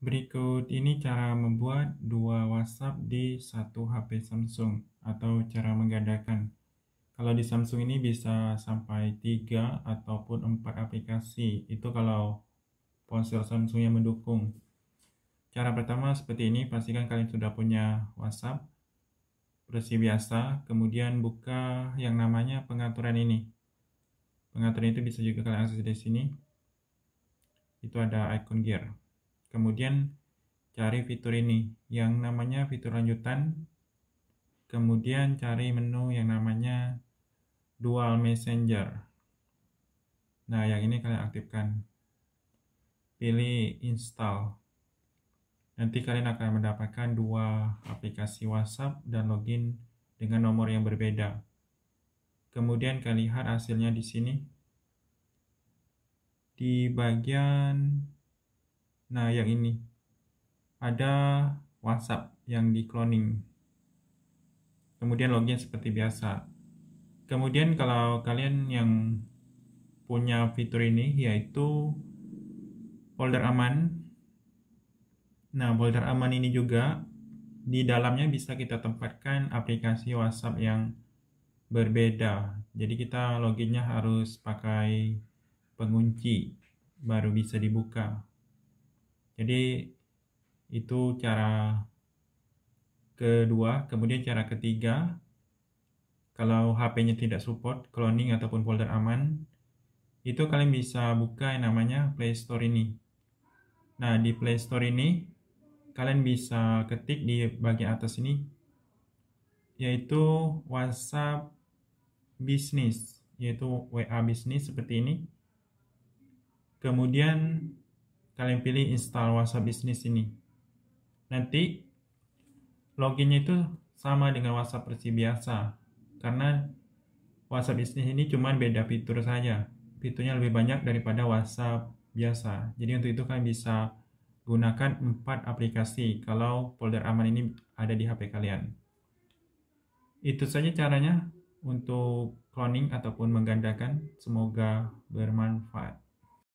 Berikut ini cara membuat dua WhatsApp di satu HP Samsung atau cara menggandakan. Kalau di Samsung ini bisa sampai 3 ataupun 4 aplikasi. Itu kalau ponsel Samsung yang mendukung. Cara pertama seperti ini, pastikan kalian sudah punya WhatsApp. Bersih biasa, kemudian buka yang namanya pengaturan ini. Pengaturan itu bisa juga kalian akses di sini. Itu ada icon gear. Kemudian cari fitur ini yang namanya fitur lanjutan. Kemudian cari menu yang namanya dual messenger. Nah, yang ini kalian aktifkan. Pilih install. Nanti kalian akan mendapatkan dua aplikasi WhatsApp dan login dengan nomor yang berbeda. Kemudian kalian lihat hasilnya di sini. Di bagian Nah, yang ini ada WhatsApp yang di cloning. Kemudian login seperti biasa. Kemudian kalau kalian yang punya fitur ini yaitu folder aman. Nah, folder aman ini juga di dalamnya bisa kita tempatkan aplikasi WhatsApp yang berbeda. Jadi kita loginnya harus pakai pengunci baru bisa dibuka. Jadi itu cara kedua. Kemudian cara ketiga, kalau HP-nya tidak support cloning ataupun folder aman, itu kalian bisa buka yang namanya Play Store ini. Nah, di Play Store ini, kalian bisa ketik di bagian atas ini, yaitu WhatsApp Business, yaitu WA Business seperti ini. Kemudian kalian pilih install WhatsApp bisnis ini. Nanti loginnya itu sama dengan WhatsApp versi biasa karena WhatsApp bisnis ini cuma beda fitur saja. Fiturnya lebih banyak daripada WhatsApp biasa. Jadi untuk itu kalian bisa gunakan empat aplikasi kalau folder aman ini ada di HP kalian. Itu saja caranya untuk cloning ataupun menggandakan. Semoga bermanfaat.